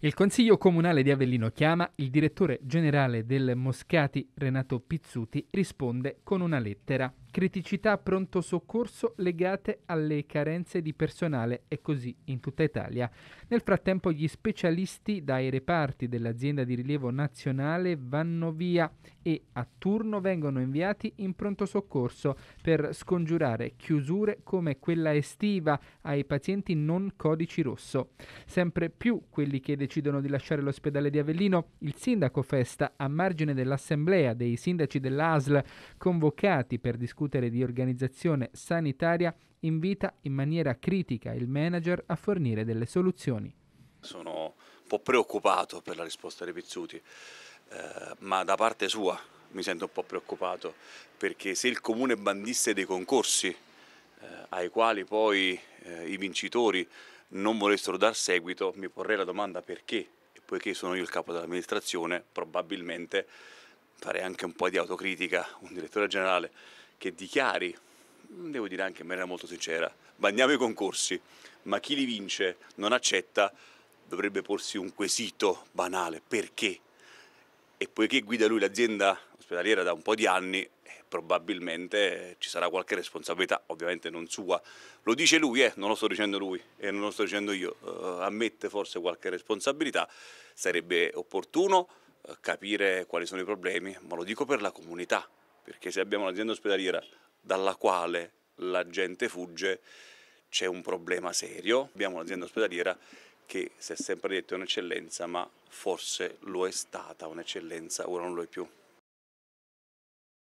Il Consiglio Comunale di Avellino chiama, il direttore generale del Moscati Renato Pizzuti risponde con una lettera criticità pronto soccorso legate alle carenze di personale e così in tutta Italia. Nel frattempo gli specialisti dai reparti dell'azienda di rilievo nazionale vanno via e a turno vengono inviati in pronto soccorso per scongiurare chiusure come quella estiva ai pazienti non codici rosso. Sempre più quelli che decidono di lasciare l'ospedale di Avellino, il sindaco Festa, a margine dell'assemblea dei sindaci dell'ASL convocati per discutere discutere di organizzazione sanitaria invita in maniera critica il manager a fornire delle soluzioni. Sono un po' preoccupato per la risposta dei Pizzuti, eh, ma da parte sua mi sento un po' preoccupato perché se il comune bandisse dei concorsi eh, ai quali poi eh, i vincitori non volessero dar seguito, mi porrei la domanda perché e poiché sono io il capo dell'amministrazione, probabilmente farei anche un po' di autocritica, un direttore generale che dichiari, devo dire anche in maniera molto sincera, bandiamo i concorsi, ma chi li vince non accetta, dovrebbe porsi un quesito banale, perché? E poiché guida lui l'azienda ospedaliera da un po' di anni, eh, probabilmente ci sarà qualche responsabilità, ovviamente non sua. Lo dice lui, eh, non lo sto dicendo lui e non lo sto dicendo io, uh, ammette forse qualche responsabilità, sarebbe opportuno eh, capire quali sono i problemi, ma lo dico per la comunità, perché se abbiamo un'azienda ospedaliera dalla quale la gente fugge c'è un problema serio. Abbiamo un'azienda ospedaliera che si è sempre detto è un'eccellenza, ma forse lo è stata un'eccellenza, ora non lo è più.